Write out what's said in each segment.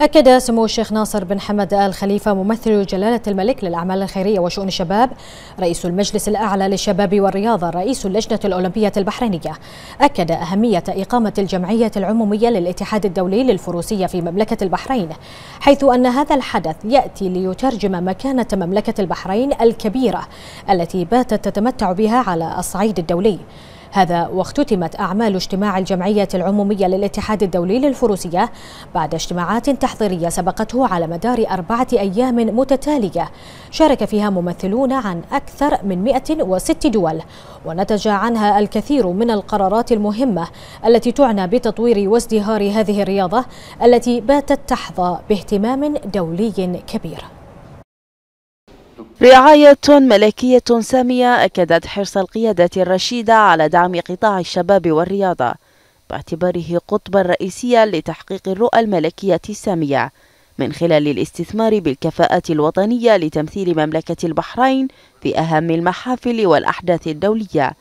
أكد سمو الشيخ ناصر بن حمد آل خليفة ممثل جلالة الملك للأعمال الخيرية وشؤون الشباب رئيس المجلس الأعلى للشباب والرياضة رئيس اللجنة الأولمبية البحرينية أكد أهمية إقامة الجمعية العمومية للاتحاد الدولي للفروسية في مملكة البحرين حيث أن هذا الحدث يأتي ليترجم مكانة مملكة البحرين الكبيرة التي باتت تتمتع بها على الصعيد الدولي هذا واختتمت أعمال اجتماع الجمعية العمومية للاتحاد الدولي للفروسية بعد اجتماعات تحضيرية سبقته على مدار أربعة أيام متتالية شارك فيها ممثلون عن أكثر من 106 دول ونتج عنها الكثير من القرارات المهمة التي تعنى بتطوير وازدهار هذه الرياضة التي باتت تحظى باهتمام دولي كبير رعاية ملكية سامية أكدت حرص القيادة الرشيدة على دعم قطاع الشباب والرياضة باعتباره قطبا رئيسيا لتحقيق الرؤى الملكية السامية من خلال الاستثمار بالكفاءات الوطنية لتمثيل مملكة البحرين في أهم المحافل والأحداث الدولية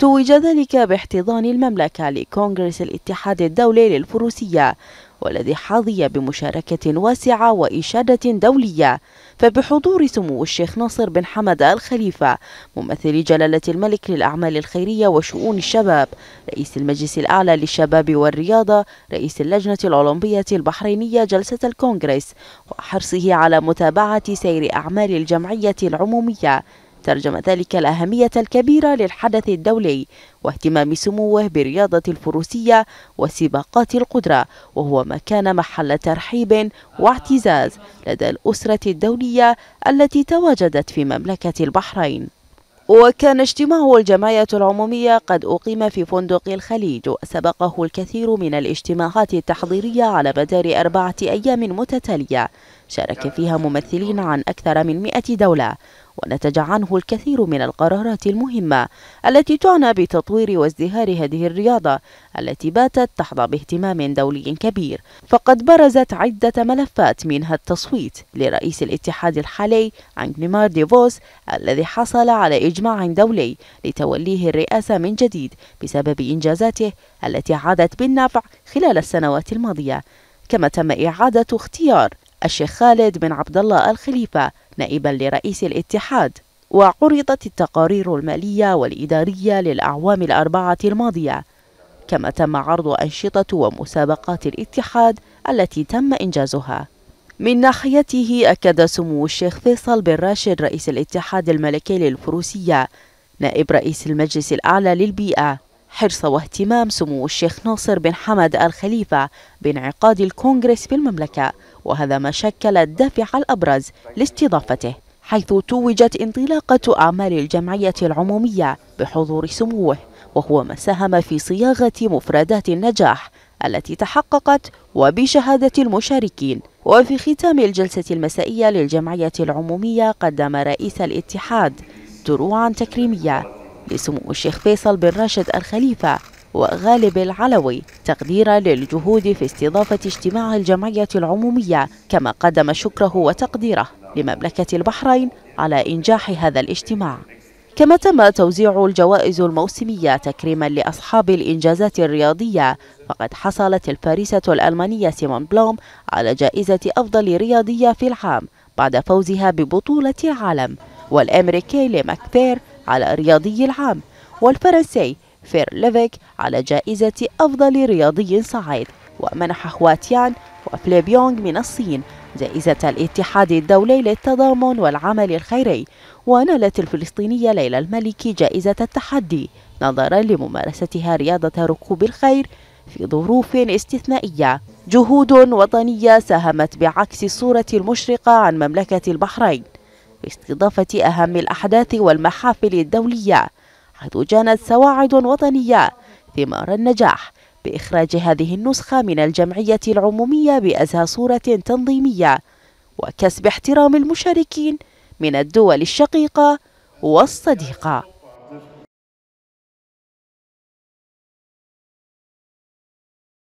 توج ذلك باحتضان المملكة لكونغرس الاتحاد الدولي للفروسية والذي حظي بمشاركة واسعة وإشادة دولية فبحضور سمو الشيخ ناصر بن حمد الخليفة ممثل جلالة الملك للأعمال الخيرية وشؤون الشباب رئيس المجلس الأعلى للشباب والرياضة رئيس اللجنة الأولمبية البحرينية جلسة الكونغرس وحرصه على متابعة سير أعمال الجمعية العمومية ترجم ذلك الأهمية الكبيرة للحدث الدولي واهتمام سموه برياضة الفروسية وسباقات القدرة وهو ما كان محل ترحيب واعتزاز لدى الأسرة الدولية التي تواجدت في مملكة البحرين وكان اجتماع الجمعية العمومية قد أقيم في فندق الخليج وسبقه الكثير من الاجتماعات التحضيرية على مدار أربعة أيام متتالية شارك فيها ممثلين عن أكثر من مئة دولة ونتج عنه الكثير من القرارات المهمة التي تعنى بتطوير وازدهار هذه الرياضة التي باتت تحظى باهتمام دولي كبير فقد برزت عدة ملفات منها التصويت لرئيس الاتحاد الحالي أنجنيمار ديفوس الذي حصل على إجماع دولي لتوليه الرئاسة من جديد بسبب إنجازاته التي عادت بالنفع خلال السنوات الماضية كما تم إعادة اختيار الشيخ خالد بن عبد الله الخليفة نائبا لرئيس الاتحاد وعرضت التقارير المالية والإدارية للأعوام الأربعة الماضية كما تم عرض أنشطة ومسابقات الاتحاد التي تم إنجازها من ناحيته أكد سمو الشيخ فيصل بن راشد رئيس الاتحاد الملكي للفروسية نائب رئيس المجلس الأعلى للبيئة حرص واهتمام سمو الشيخ ناصر بن حمد الخليفة بانعقاد الكونغرس في المملكة وهذا ما شكل الدافع الأبرز لاستضافته حيث توجت انطلاقة أعمال الجمعية العمومية بحضور سموه وهو ما ساهم في صياغة مفردات النجاح التي تحققت وبشهادة المشاركين وفي ختام الجلسة المسائية للجمعية العمومية قدم رئيس الاتحاد دروعا تكريمية لسمو الشيخ فيصل بن راشد الخليفة وغالب العلوي تقديرا للجهود في استضافة اجتماع الجمعية العمومية كما قدم شكره وتقديره لمملكة البحرين على إنجاح هذا الاجتماع كما تم توزيع الجوائز الموسمية تكريما لأصحاب الإنجازات الرياضية فقد حصلت الفارسة الألمانية سيمون بلوم على جائزة أفضل رياضية في العام بعد فوزها ببطولة العالم والأمريكي لماكثير على رياضي العام والفرنسي فير ليفيك على جائزة أفضل رياضي صعيد ومنح خواتيان وفليبيونغ من الصين جائزة الاتحاد الدولي للتضامن والعمل الخيري ونالت الفلسطينية ليلى الملكي جائزة التحدي نظرا لممارستها رياضة ركوب الخير في ظروف استثنائية جهود وطنية ساهمت بعكس الصورة المشرقة عن مملكة البحرين باستضافة أهم الأحداث والمحافل الدولية حيث جانت سواعد وطنية ثمار النجاح بإخراج هذه النسخة من الجمعية العمومية بأزهى صورة تنظيمية وكسب احترام المشاركين من الدول الشقيقة والصديقة